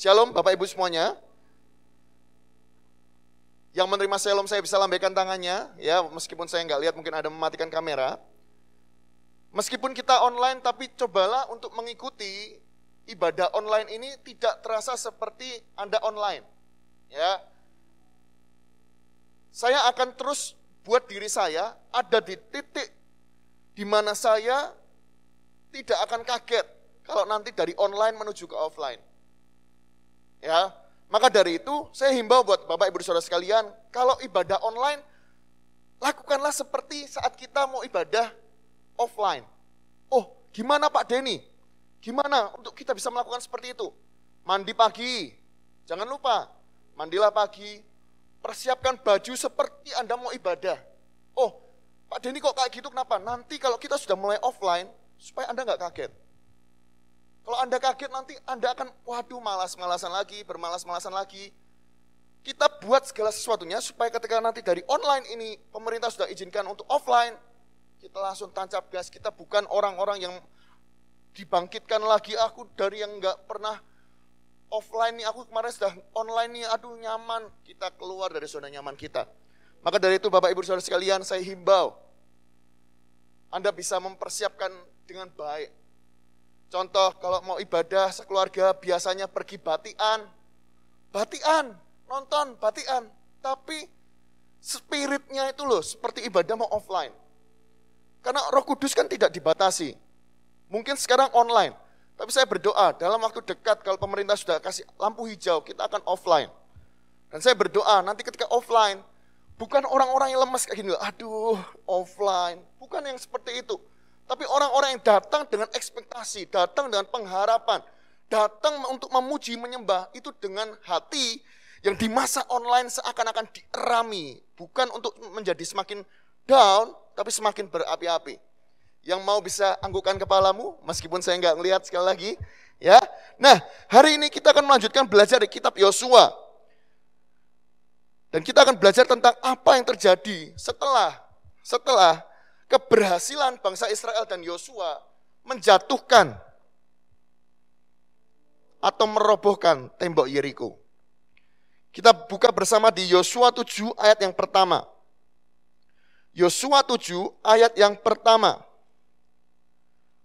Shalom Bapak Ibu semuanya. Yang menerima shalom saya bisa lambaikan tangannya, ya meskipun saya nggak lihat mungkin ada mematikan kamera. Meskipun kita online, tapi cobalah untuk mengikuti ibadah online ini tidak terasa seperti Anda online. Ya, saya akan terus buat diri saya ada di titik di mana saya tidak akan kaget kalau nanti dari online menuju ke offline Ya, maka dari itu saya himbau buat Bapak Ibu Saudara sekalian, kalau ibadah online lakukanlah seperti saat kita mau ibadah offline. Oh, gimana Pak Denny? Gimana untuk kita bisa melakukan seperti itu? Mandi pagi, jangan lupa, mandilah pagi, persiapkan baju seperti Anda mau ibadah. Oh, Pak Denny kok kayak gitu kenapa? Nanti kalau kita sudah mulai offline, supaya Anda nggak kaget. Kalau Anda kaget nanti Anda akan waduh malas-malasan lagi, bermalas-malasan lagi. Kita buat segala sesuatunya supaya ketika nanti dari online ini pemerintah sudah izinkan untuk offline, kita langsung tancap gas. Kita bukan orang-orang yang dibangkitkan lagi aku dari yang nggak pernah offline nih aku kemarin sudah online nih aduh nyaman kita keluar dari zona nyaman kita maka dari itu Bapak Ibu Saudara sekalian saya himbau Anda bisa mempersiapkan dengan baik Contoh kalau mau ibadah sekeluarga biasanya pergi batian. Batian, nonton batian. Tapi spiritnya itu loh seperti ibadah mau offline. Karena roh kudus kan tidak dibatasi. Mungkin sekarang online. Tapi saya berdoa dalam waktu dekat kalau pemerintah sudah kasih lampu hijau kita akan offline. Dan saya berdoa nanti ketika offline bukan orang-orang yang lemes kayak gini, aduh offline. Bukan yang seperti itu tapi orang-orang yang datang dengan ekspektasi, datang dengan pengharapan, datang untuk memuji, menyembah, itu dengan hati yang di masa online seakan-akan dierami. Bukan untuk menjadi semakin down, tapi semakin berapi-api. Yang mau bisa anggukan kepalamu, meskipun saya nggak ngelihat sekali lagi. ya. Nah, hari ini kita akan melanjutkan belajar di kitab Yosua. Dan kita akan belajar tentang apa yang terjadi setelah setelah keberhasilan bangsa Israel dan Yosua menjatuhkan atau merobohkan tembok Yeriko. Kita buka bersama di Yosua 7 ayat yang pertama. Yosua 7 ayat yang pertama.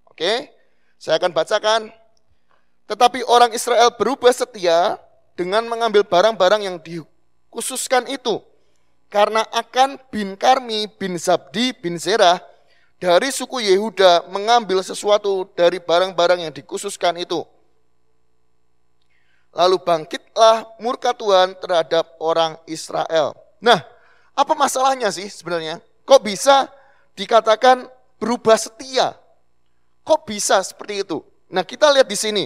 Oke, saya akan bacakan. Tetapi orang Israel berubah setia dengan mengambil barang-barang yang dikhususkan itu karena Akan bin Karmi bin Zabdi bin Zerah dari suku Yehuda mengambil sesuatu dari barang-barang yang dikhususkan itu. Lalu bangkitlah murka Tuhan terhadap orang Israel. Nah, apa masalahnya sih sebenarnya? Kok bisa dikatakan berubah setia? Kok bisa seperti itu? Nah, kita lihat di sini.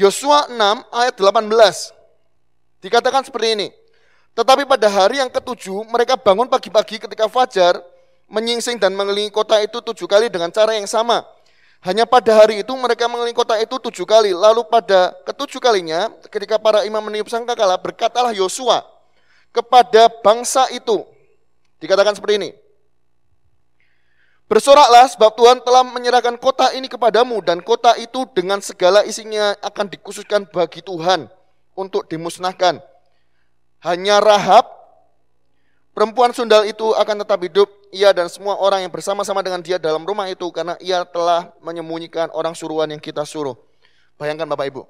Yosua 6 ayat 18. Dikatakan seperti ini. Tetapi pada hari yang ketujuh, mereka bangun pagi-pagi ketika fajar, menyingsing dan mengelilingi kota itu tujuh kali dengan cara yang sama. Hanya pada hari itu mereka mengelilingi kota itu tujuh kali. Lalu pada ketujuh kalinya, ketika para imam meniup sangkakala, berkatalah Yosua kepada bangsa itu. Dikatakan seperti ini. Bersoraklah sebab Tuhan telah menyerahkan kota ini kepadamu dan kota itu dengan segala isinya akan dikhususkan bagi Tuhan untuk dimusnahkan hanya Rahab, perempuan sundal itu akan tetap hidup, ia dan semua orang yang bersama-sama dengan dia dalam rumah itu, karena ia telah menyembunyikan orang suruhan yang kita suruh. Bayangkan Bapak Ibu,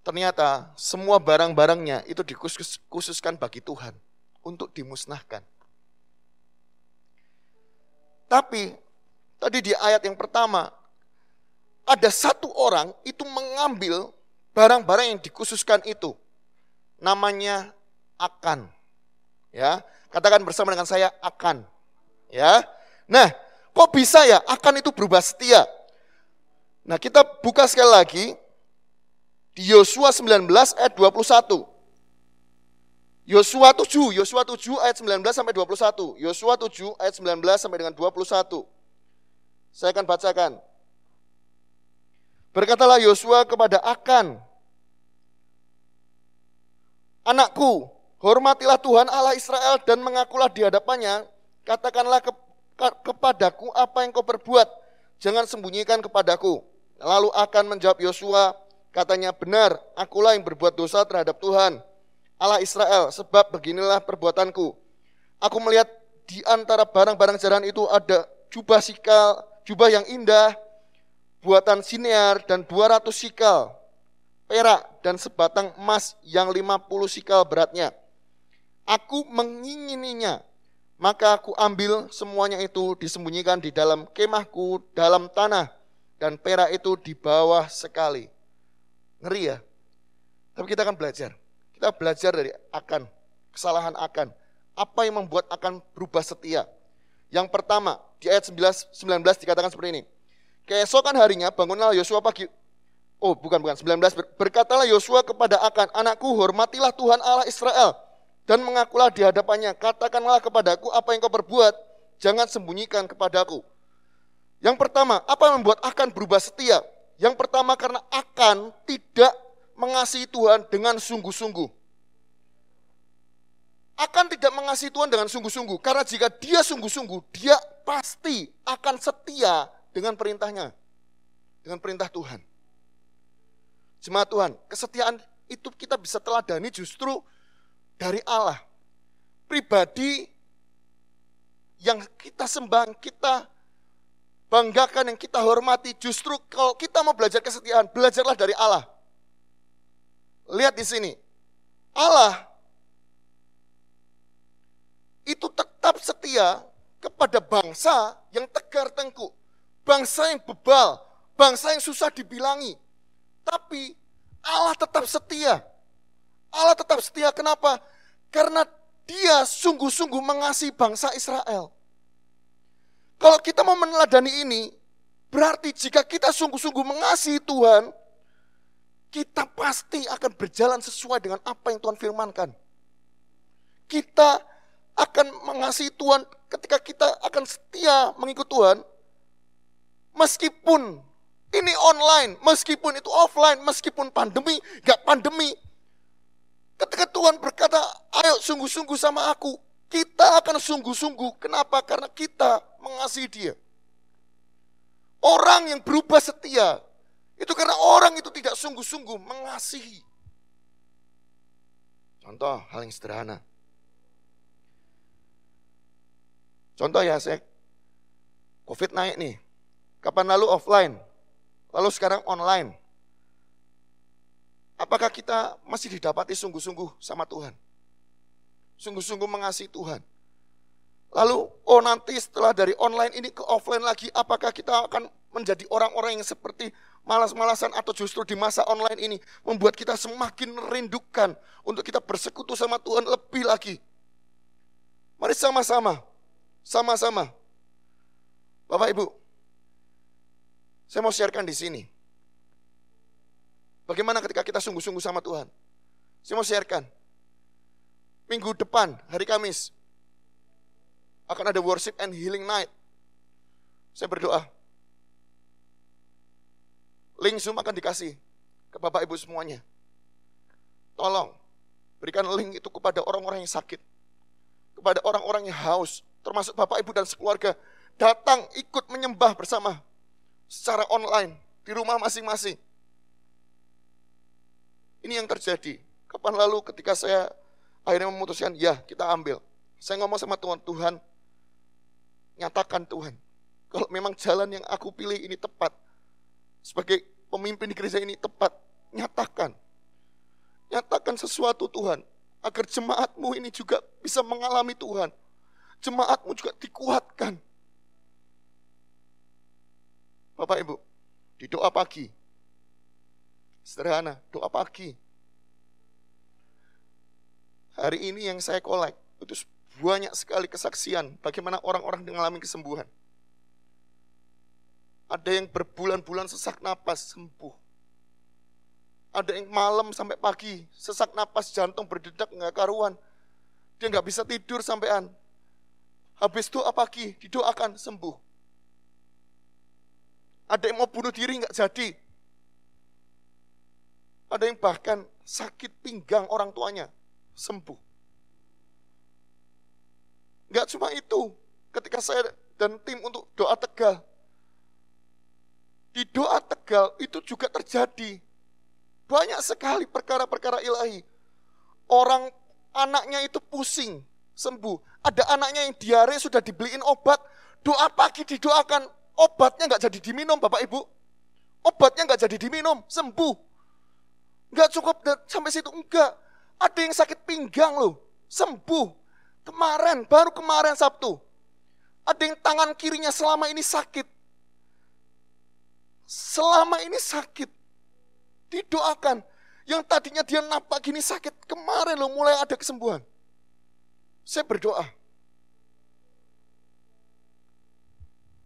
ternyata semua barang-barangnya itu dikhususkan bagi Tuhan untuk dimusnahkan. Tapi tadi di ayat yang pertama, ada satu orang itu mengambil barang-barang yang dikhususkan itu namanya akan. Ya, katakan bersama dengan saya akan. Ya. Nah, kok bisa ya akan itu berubah setia? Nah, kita buka sekali lagi di Yosua 19 ayat 21. Yosua 7, Yosua 7 ayat 19 sampai 21. Yosua 7 ayat 19 sampai dengan 21. Saya akan bacakan. Berkatalah Yosua kepada Akan, Anakku, hormatilah Tuhan Allah Israel dan mengakulah di hadapannya, katakanlah ke, ke, kepadaku apa yang kau perbuat, jangan sembunyikan kepadaku. Lalu akan menjawab Yosua, katanya benar, akulah yang berbuat dosa terhadap Tuhan Allah Israel, sebab beginilah perbuatanku. Aku melihat di antara barang-barang jaran itu ada jubah sikal, jubah yang indah, buatan siniar dan 200 sikal perak dan sebatang emas yang 50 sikal beratnya. Aku mengingininya, maka aku ambil semuanya itu disembunyikan di dalam kemahku dalam tanah dan perak itu di bawah sekali. Ngeri ya. Tapi kita akan belajar. Kita belajar dari akan, kesalahan akan. Apa yang membuat akan berubah setia? Yang pertama, di ayat 19 dikatakan seperti ini. Keesokan harinya bangunlah Yosua pagi Oh bukan bukan 19 berkatalah Yosua kepada Akan anakku hormatilah Tuhan Allah Israel dan mengakulah di hadapannya katakanlah kepadaku apa yang kau perbuat jangan sembunyikan kepadaku. Yang pertama apa yang membuat Akan berubah setia? Yang pertama karena Akan tidak mengasihi Tuhan dengan sungguh-sungguh. Akan tidak mengasihi Tuhan dengan sungguh-sungguh karena jika dia sungguh-sungguh dia pasti akan setia dengan perintahnya dengan perintah Tuhan. Jemaat Tuhan, kesetiaan itu kita bisa teladani justru dari Allah. Pribadi yang kita sembah, kita banggakan, yang kita hormati, justru kalau kita mau belajar kesetiaan, belajarlah dari Allah. Lihat di sini, Allah itu tetap setia kepada bangsa yang tegar tengkuk, bangsa yang bebal, bangsa yang susah dibilangi, tapi Allah tetap setia. Allah tetap setia kenapa? Karena dia sungguh-sungguh mengasihi bangsa Israel. Kalau kita mau meneladani ini, berarti jika kita sungguh-sungguh mengasihi Tuhan, kita pasti akan berjalan sesuai dengan apa yang Tuhan firmankan. Kita akan mengasihi Tuhan ketika kita akan setia mengikut Tuhan, meskipun ini online, meskipun itu offline, meskipun pandemi, gak pandemi. Ketika Tuhan berkata, ayo sungguh-sungguh sama aku, kita akan sungguh-sungguh. Kenapa? Karena kita mengasihi dia. Orang yang berubah setia, itu karena orang itu tidak sungguh-sungguh mengasihi. Contoh hal yang sederhana. Contoh ya, saya COVID naik nih. Kapan lalu offline? lalu sekarang online. Apakah kita masih didapati sungguh-sungguh sama Tuhan? Sungguh-sungguh mengasihi Tuhan. Lalu, oh nanti setelah dari online ini ke offline lagi, apakah kita akan menjadi orang-orang yang seperti malas-malasan atau justru di masa online ini membuat kita semakin merindukan untuk kita bersekutu sama Tuhan lebih lagi. Mari sama-sama, sama-sama. Bapak Ibu, saya mau sharekan di sini. Bagaimana ketika kita sungguh-sungguh sama Tuhan? Saya mau sharekan. Minggu depan, hari Kamis, akan ada worship and healing night. Saya berdoa. Link Zoom akan dikasih ke Bapak Ibu semuanya. Tolong, berikan link itu kepada orang-orang yang sakit. Kepada orang-orang yang haus, termasuk Bapak Ibu dan sekeluarga. Datang ikut menyembah bersama secara online di rumah masing-masing. Ini yang terjadi. Kapan lalu ketika saya akhirnya memutuskan, ya kita ambil. Saya ngomong sama Tuhan, Tuhan, nyatakan Tuhan. Kalau memang jalan yang aku pilih ini tepat, sebagai pemimpin di gereja ini tepat, nyatakan. Nyatakan sesuatu Tuhan, agar jemaatmu ini juga bisa mengalami Tuhan. Jemaatmu juga dikuatkan. Bapak Ibu, di doa pagi. Sederhana, doa pagi. Hari ini yang saya kolek, itu banyak sekali kesaksian bagaimana orang-orang mengalami kesembuhan. Ada yang berbulan-bulan sesak napas, sembuh. Ada yang malam sampai pagi, sesak napas, jantung berdetak, nggak karuan. Dia nggak bisa tidur sampean. Habis doa pagi, didoakan, sembuh ada yang mau bunuh diri nggak jadi. Ada yang bahkan sakit pinggang orang tuanya sembuh. Nggak cuma itu, ketika saya dan tim untuk doa tegal, di doa tegal itu juga terjadi. Banyak sekali perkara-perkara ilahi. Orang anaknya itu pusing, sembuh. Ada anaknya yang diare sudah dibeliin obat, doa pagi didoakan, Obatnya nggak jadi diminum Bapak Ibu. Obatnya nggak jadi diminum, sembuh. Nggak cukup sampai situ, enggak. Ada yang sakit pinggang loh, sembuh. Kemarin, baru kemarin Sabtu. Ada yang tangan kirinya selama ini sakit. Selama ini sakit. Didoakan. Yang tadinya dia nampak gini sakit, kemarin loh mulai ada kesembuhan. Saya berdoa,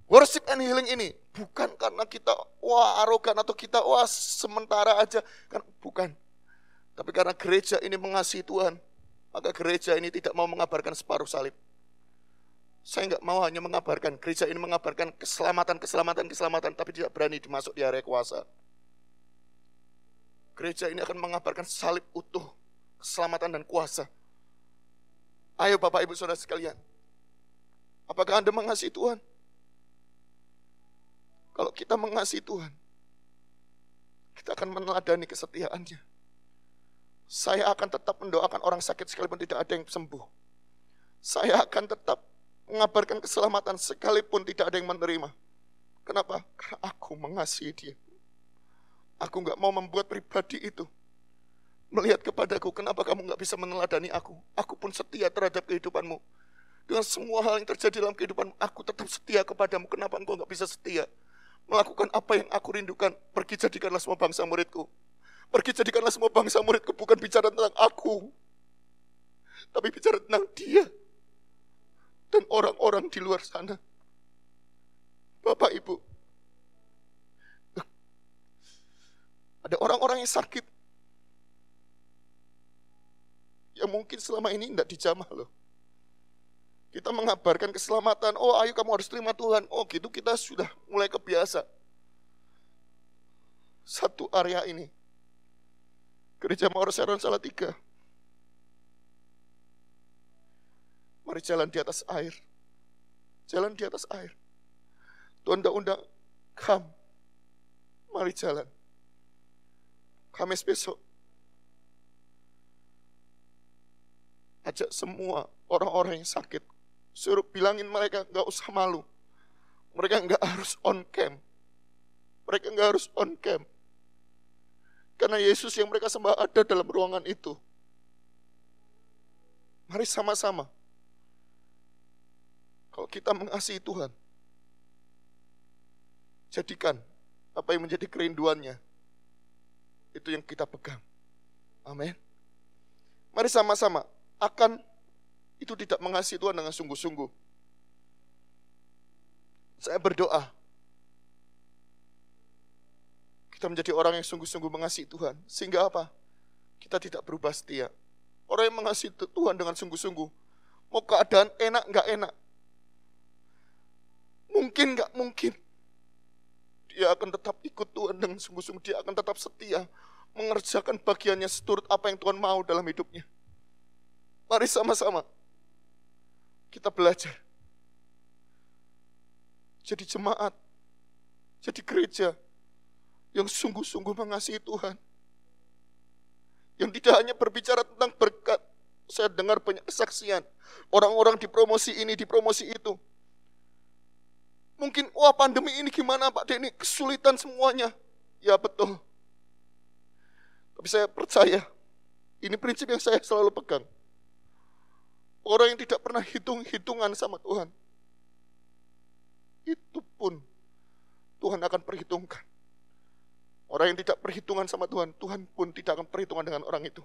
Worship and healing ini bukan karena kita wah arogan atau kita wah sementara aja kan bukan. Tapi karena gereja ini mengasihi Tuhan, maka gereja ini tidak mau mengabarkan separuh salib. Saya nggak mau hanya mengabarkan gereja ini mengabarkan keselamatan, keselamatan, keselamatan, tapi tidak berani dimasuk di area kuasa. Gereja ini akan mengabarkan salib utuh, keselamatan dan kuasa. Ayo Bapak Ibu Saudara sekalian, apakah Anda mengasihi Tuhan? Kalau kita mengasihi Tuhan, kita akan meneladani kesetiaannya. Saya akan tetap mendoakan orang sakit sekalipun tidak ada yang sembuh. Saya akan tetap mengabarkan keselamatan sekalipun tidak ada yang menerima. Kenapa? Karena aku mengasihi dia. Aku nggak mau membuat pribadi itu melihat kepadaku, kenapa kamu nggak bisa meneladani aku? Aku pun setia terhadap kehidupanmu. Dengan semua hal yang terjadi dalam kehidupanmu, aku tetap setia kepadamu. Kenapa engkau nggak bisa setia? melakukan apa yang aku rindukan. Pergi jadikanlah semua bangsa muridku. Pergi jadikanlah semua bangsa muridku. Bukan bicara tentang aku. Tapi bicara tentang dia. Dan orang-orang di luar sana. Bapak, Ibu. Ada orang-orang yang sakit. Yang mungkin selama ini tidak dijamah loh. Kita mengabarkan keselamatan. Oh, ayo kamu harus terima Tuhan. Oh, gitu kita sudah mulai kebiasa. Satu area ini. Gereja Mawar Seron salah tiga. Mari jalan di atas air. Jalan di atas air. Tuhan undang-undang, come. Mari jalan. Kamis besok, ajak semua orang-orang yang sakit Suruh bilangin mereka nggak usah malu. Mereka nggak harus on cam. Mereka nggak harus on cam. Karena Yesus yang mereka sembah ada dalam ruangan itu. Mari sama-sama. Kalau kita mengasihi Tuhan, jadikan apa yang menjadi kerinduannya. Itu yang kita pegang. Amin. Mari sama-sama akan itu tidak mengasihi Tuhan dengan sungguh-sungguh. Saya berdoa. Kita menjadi orang yang sungguh-sungguh mengasihi Tuhan. Sehingga apa? Kita tidak berubah setia. Orang yang mengasihi Tuhan dengan sungguh-sungguh. Mau keadaan enak nggak enak. Mungkin nggak mungkin. Dia akan tetap ikut Tuhan dengan sungguh-sungguh. Dia akan tetap setia. Mengerjakan bagiannya seturut apa yang Tuhan mau dalam hidupnya. Mari sama-sama kita belajar. Jadi jemaat, jadi gereja yang sungguh-sungguh mengasihi Tuhan. Yang tidak hanya berbicara tentang berkat, saya dengar banyak kesaksian. Orang-orang di promosi ini, di promosi itu. Mungkin, wah pandemi ini gimana Pak Denny, kesulitan semuanya. Ya betul. Tapi saya percaya, ini prinsip yang saya selalu pegang Orang yang tidak pernah hitung-hitungan sama Tuhan. Itu pun Tuhan akan perhitungkan. Orang yang tidak perhitungan sama Tuhan, Tuhan pun tidak akan perhitungan dengan orang itu.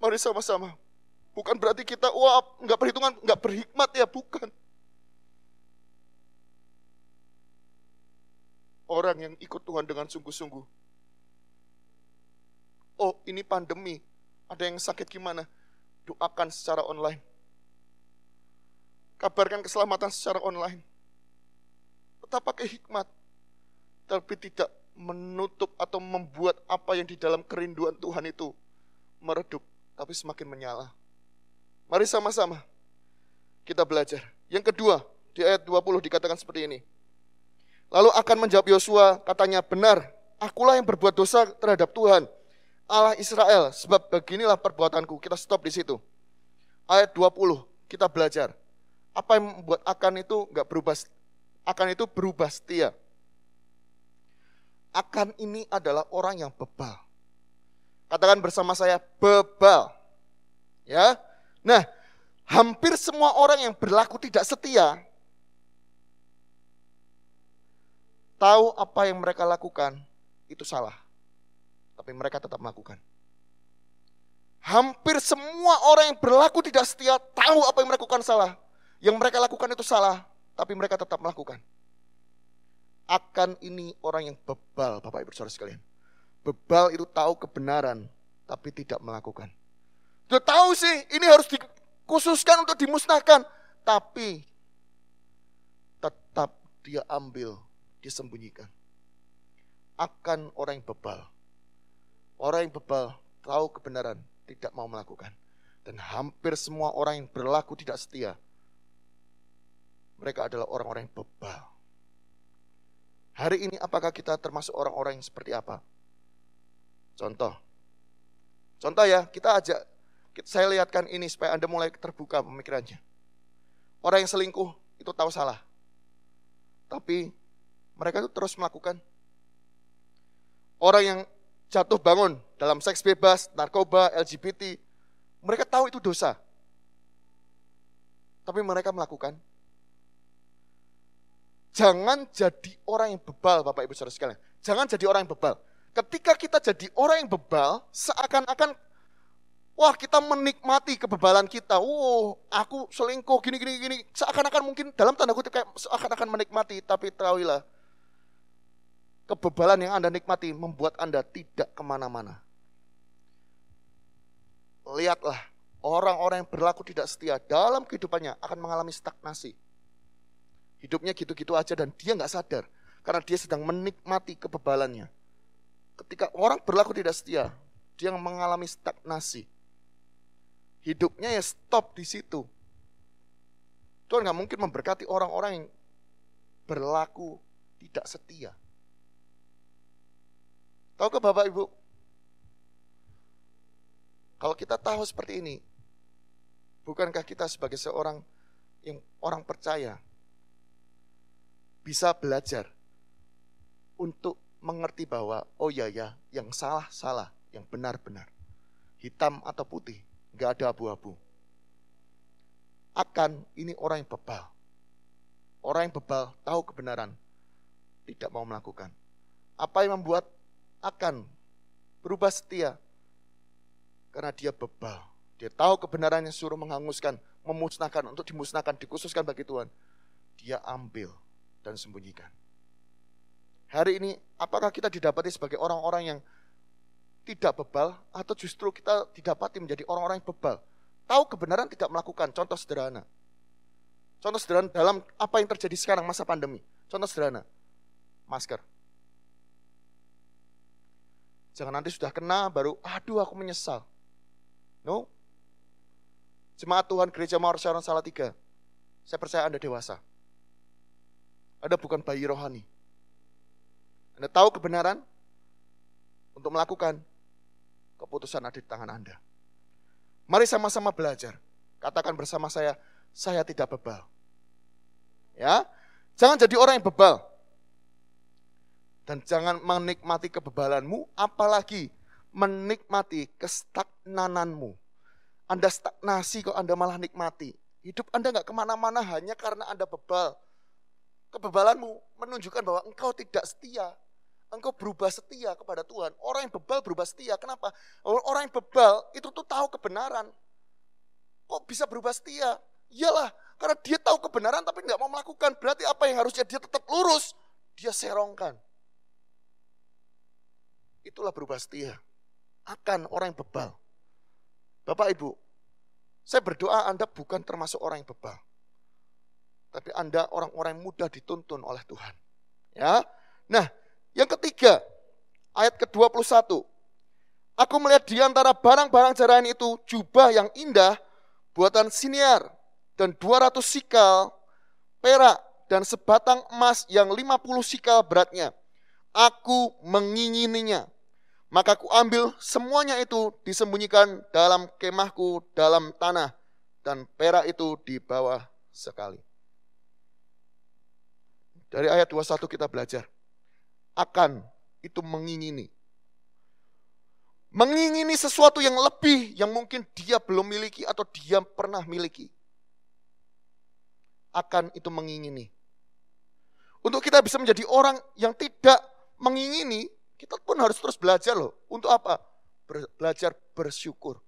Mari sama-sama. Bukan berarti kita, wah nggak perhitungan, nggak berhikmat ya, bukan. Orang yang ikut Tuhan dengan sungguh-sungguh. Oh, ini pandemi. Ada yang sakit gimana? Doakan secara online. Kabarkan keselamatan secara online. Tetap pakai hikmat. Tapi tidak menutup atau membuat apa yang di dalam kerinduan Tuhan itu meredup, tapi semakin menyala. Mari sama-sama kita belajar. Yang kedua, di ayat 20 dikatakan seperti ini. Lalu akan menjawab Yosua, katanya, benar, akulah yang berbuat dosa terhadap Tuhan Allah Israel, sebab beginilah perbuatanku. Kita stop di situ. Ayat 20, kita belajar. Apa yang membuat akan itu nggak berubah? Akan itu berubah setia. Akan ini adalah orang yang bebal. Katakan bersama saya, bebal. Ya. Nah, hampir semua orang yang berlaku tidak setia tahu apa yang mereka lakukan itu salah tapi mereka tetap melakukan. Hampir semua orang yang berlaku tidak setia tahu apa yang mereka lakukan salah. Yang mereka lakukan itu salah, tapi mereka tetap melakukan. Akan ini orang yang bebal, Bapak Ibu Saudara sekalian. Bebal itu tahu kebenaran, tapi tidak melakukan. Dia tahu sih, ini harus dikhususkan untuk dimusnahkan, tapi tetap dia ambil, disembunyikan. Akan orang yang bebal, Orang yang bebal tahu kebenaran, tidak mau melakukan. Dan hampir semua orang yang berlaku tidak setia. Mereka adalah orang-orang yang bebal. Hari ini apakah kita termasuk orang-orang yang seperti apa? Contoh. Contoh ya, kita ajak saya lihatkan ini supaya Anda mulai terbuka pemikirannya. Orang yang selingkuh itu tahu salah. Tapi mereka itu terus melakukan. Orang yang jatuh bangun dalam seks bebas, narkoba, LGBT. Mereka tahu itu dosa. Tapi mereka melakukan. Jangan jadi orang yang bebal, Bapak Ibu Saudara sekalian. Jangan jadi orang yang bebal. Ketika kita jadi orang yang bebal, seakan-akan wah kita menikmati kebebalan kita. Oh, aku selingkuh gini gini gini. Seakan-akan mungkin dalam tanda kutip kayak seakan-akan menikmati, tapi tahuilah kebebalan yang Anda nikmati membuat Anda tidak kemana-mana. Lihatlah, orang-orang yang berlaku tidak setia dalam kehidupannya akan mengalami stagnasi. Hidupnya gitu-gitu aja dan dia nggak sadar karena dia sedang menikmati kebebalannya. Ketika orang berlaku tidak setia, dia mengalami stagnasi. Hidupnya ya stop di situ. Tuhan nggak mungkin memberkati orang-orang yang berlaku tidak setia. Tahu ke Bapak Ibu? Kalau kita tahu seperti ini, bukankah kita sebagai seorang yang orang percaya bisa belajar untuk mengerti bahwa oh ya ya, yang salah salah, yang benar benar. Hitam atau putih, nggak ada abu-abu. Akan ini orang yang bebal. Orang yang bebal tahu kebenaran, tidak mau melakukan. Apa yang membuat akan berubah setia karena dia bebal. Dia tahu kebenaran yang suruh menghanguskan, memusnahkan, untuk dimusnahkan, dikhususkan bagi Tuhan. Dia ambil dan sembunyikan. Hari ini, apakah kita didapati sebagai orang-orang yang tidak bebal atau justru kita didapati menjadi orang-orang yang bebal? Tahu kebenaran tidak melakukan, contoh sederhana. Contoh sederhana dalam apa yang terjadi sekarang masa pandemi. Contoh sederhana, masker. Jangan nanti sudah kena baru, aduh aku menyesal. No. Jemaat Tuhan Gereja Mawar salah tiga. Saya percaya Anda dewasa. Anda bukan bayi rohani. Anda tahu kebenaran untuk melakukan keputusan ada di tangan Anda. Mari sama-sama belajar. Katakan bersama saya, saya tidak bebal. Ya, jangan jadi orang yang bebal. Dan jangan menikmati kebebalanmu, apalagi menikmati kestagnananmu. Anda stagnasi kok Anda malah nikmati. Hidup Anda nggak kemana-mana hanya karena Anda bebal. Kebebalanmu menunjukkan bahwa engkau tidak setia. Engkau berubah setia kepada Tuhan. Orang yang bebal berubah setia. Kenapa? Orang yang bebal itu tuh tahu kebenaran. Kok bisa berubah setia? Iyalah, karena dia tahu kebenaran tapi nggak mau melakukan. Berarti apa yang harusnya dia tetap lurus, dia serongkan itulah berubah setia. Akan orang yang bebal. Bapak Ibu, saya berdoa Anda bukan termasuk orang yang bebal. Tapi Anda orang-orang yang mudah dituntun oleh Tuhan. Ya. Nah, yang ketiga, ayat ke-21. Aku melihat di antara barang-barang jarahan itu jubah yang indah buatan siniar dan 200 sikal perak dan sebatang emas yang 50 sikal beratnya. Aku mengingininya maka kuambil semuanya itu disembunyikan dalam kemahku dalam tanah dan perak itu di bawah sekali. Dari ayat 21 kita belajar akan itu mengingini. Mengingini sesuatu yang lebih yang mungkin dia belum miliki atau dia pernah miliki. Akan itu mengingini. Untuk kita bisa menjadi orang yang tidak mengingini kita pun harus terus belajar loh. Untuk apa? Belajar bersyukur.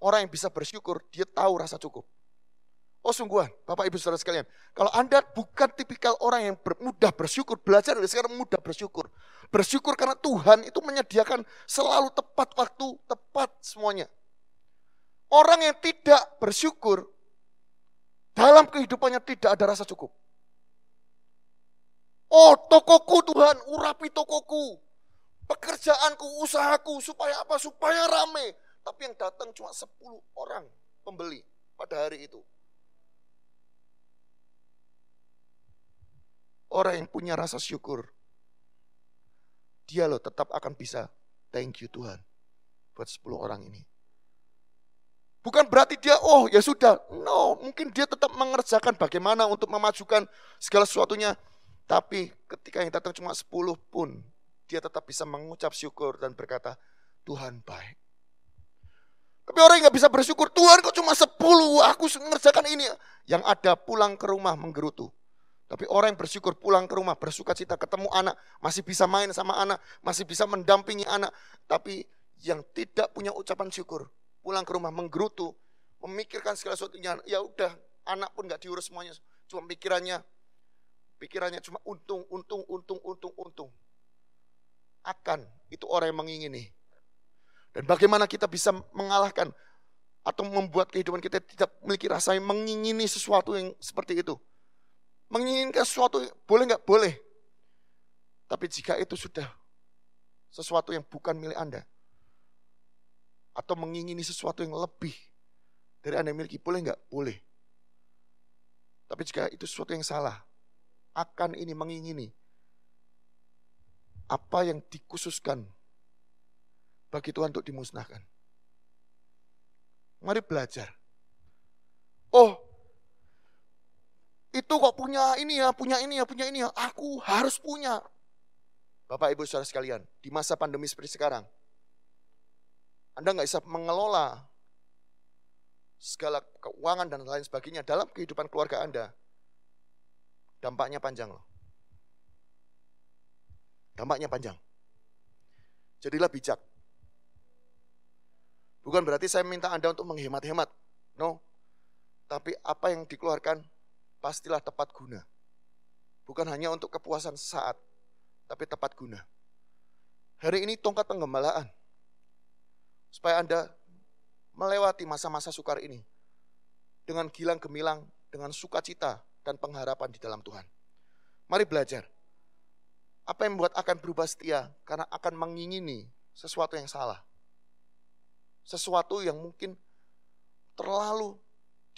Orang yang bisa bersyukur, dia tahu rasa cukup. Oh sungguhan, Bapak Ibu Saudara sekalian. Kalau Anda bukan tipikal orang yang mudah bersyukur, belajar dari sekarang mudah bersyukur. Bersyukur karena Tuhan itu menyediakan selalu tepat waktu, tepat semuanya. Orang yang tidak bersyukur, dalam kehidupannya tidak ada rasa cukup. Oh tokoku Tuhan, urapi tokoku pekerjaanku, usahaku, supaya apa? Supaya rame. Tapi yang datang cuma 10 orang pembeli pada hari itu. Orang yang punya rasa syukur, dia loh tetap akan bisa thank you Tuhan buat 10 orang ini. Bukan berarti dia, oh ya sudah. No, mungkin dia tetap mengerjakan bagaimana untuk memajukan segala sesuatunya. Tapi ketika yang datang cuma 10 pun, dia tetap bisa mengucap syukur dan berkata, Tuhan baik. Tapi orang yang gak bisa bersyukur, Tuhan kok cuma 10, aku mengerjakan ini. Yang ada pulang ke rumah menggerutu. Tapi orang yang bersyukur pulang ke rumah, bersuka cita, ketemu anak, masih bisa main sama anak, masih bisa mendampingi anak. Tapi yang tidak punya ucapan syukur, pulang ke rumah menggerutu, memikirkan segala sesuatunya, ya udah anak pun gak diurus semuanya, cuma pikirannya, pikirannya cuma untung, untung, untung, itu orang yang mengingini. Dan bagaimana kita bisa mengalahkan atau membuat kehidupan kita tidak memiliki rasa yang mengingini sesuatu yang seperti itu. Menginginkan sesuatu boleh nggak boleh. Tapi jika itu sudah sesuatu yang bukan milik Anda atau mengingini sesuatu yang lebih dari Anda yang miliki, boleh nggak? Boleh. Tapi jika itu sesuatu yang salah, akan ini mengingini apa yang dikhususkan bagi Tuhan untuk dimusnahkan. Mari belajar. Oh, itu kok punya ini ya, punya ini ya, punya ini ya. Aku harus punya. Bapak Ibu saudara sekalian, di masa pandemi seperti sekarang, Anda nggak bisa mengelola segala keuangan dan lain sebagainya dalam kehidupan keluarga Anda. Dampaknya panjang loh. Dampaknya panjang. Jadilah bijak. Bukan berarti saya minta Anda untuk menghemat-hemat. No. Tapi apa yang dikeluarkan pastilah tepat guna. Bukan hanya untuk kepuasan saat, tapi tepat guna. Hari ini tongkat penggembalaan. Supaya Anda melewati masa-masa sukar ini dengan gilang gemilang, dengan sukacita dan pengharapan di dalam Tuhan. Mari belajar apa yang membuat akan berubah setia? Karena akan mengingini sesuatu yang salah. Sesuatu yang mungkin terlalu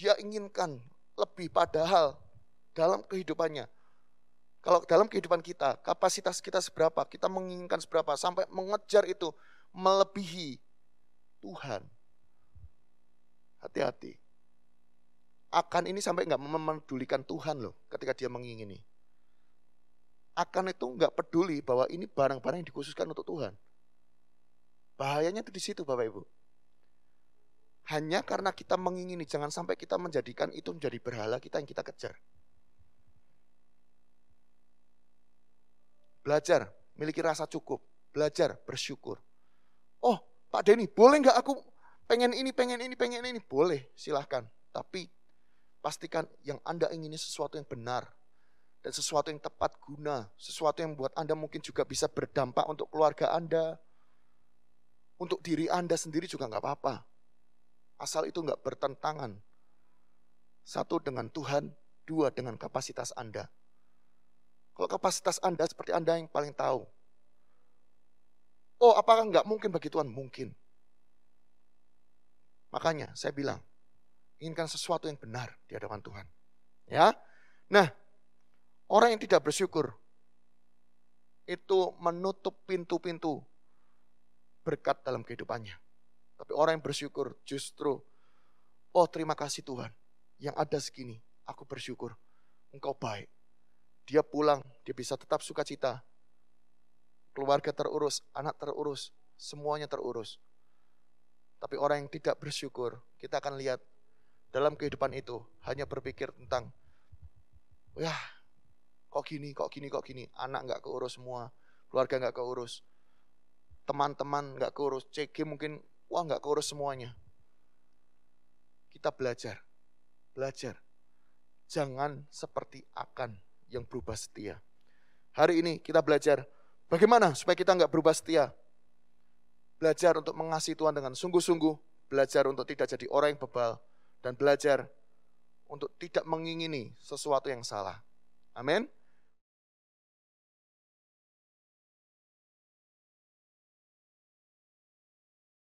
dia inginkan lebih padahal dalam kehidupannya. Kalau dalam kehidupan kita, kapasitas kita seberapa, kita menginginkan seberapa, sampai mengejar itu, melebihi Tuhan. Hati-hati. Akan ini sampai nggak memedulikan Tuhan loh ketika dia mengingini akan itu nggak peduli bahwa ini barang-barang yang dikhususkan untuk Tuhan. Bahayanya itu di situ Bapak Ibu. Hanya karena kita mengingini, jangan sampai kita menjadikan itu menjadi berhala kita yang kita kejar. Belajar, miliki rasa cukup. Belajar, bersyukur. Oh, Pak Denny, boleh nggak aku pengen ini, pengen ini, pengen ini? Boleh, silahkan. Tapi pastikan yang Anda ingini sesuatu yang benar, dan sesuatu yang tepat guna, sesuatu yang buat Anda mungkin juga bisa berdampak untuk keluarga Anda, untuk diri Anda sendiri juga nggak apa-apa. Asal itu nggak bertentangan. Satu dengan Tuhan, dua dengan kapasitas Anda. Kalau kapasitas Anda seperti Anda yang paling tahu. Oh, apakah nggak mungkin bagi Tuhan? Mungkin. Makanya saya bilang, inginkan sesuatu yang benar di hadapan Tuhan. Ya, Nah, Orang yang tidak bersyukur itu menutup pintu-pintu berkat dalam kehidupannya. Tapi orang yang bersyukur justru, oh terima kasih Tuhan, yang ada segini, aku bersyukur, engkau baik. Dia pulang, dia bisa tetap sukacita. Keluarga terurus, anak terurus, semuanya terurus. Tapi orang yang tidak bersyukur, kita akan lihat dalam kehidupan itu hanya berpikir tentang, ya kok gini, kok gini, kok gini. Anak nggak keurus semua, keluarga nggak keurus, teman-teman nggak keurus, CG mungkin wah nggak keurus semuanya. Kita belajar, belajar. Jangan seperti akan yang berubah setia. Hari ini kita belajar bagaimana supaya kita nggak berubah setia. Belajar untuk mengasihi Tuhan dengan sungguh-sungguh, belajar untuk tidak jadi orang yang bebal, dan belajar untuk tidak mengingini sesuatu yang salah. Amin.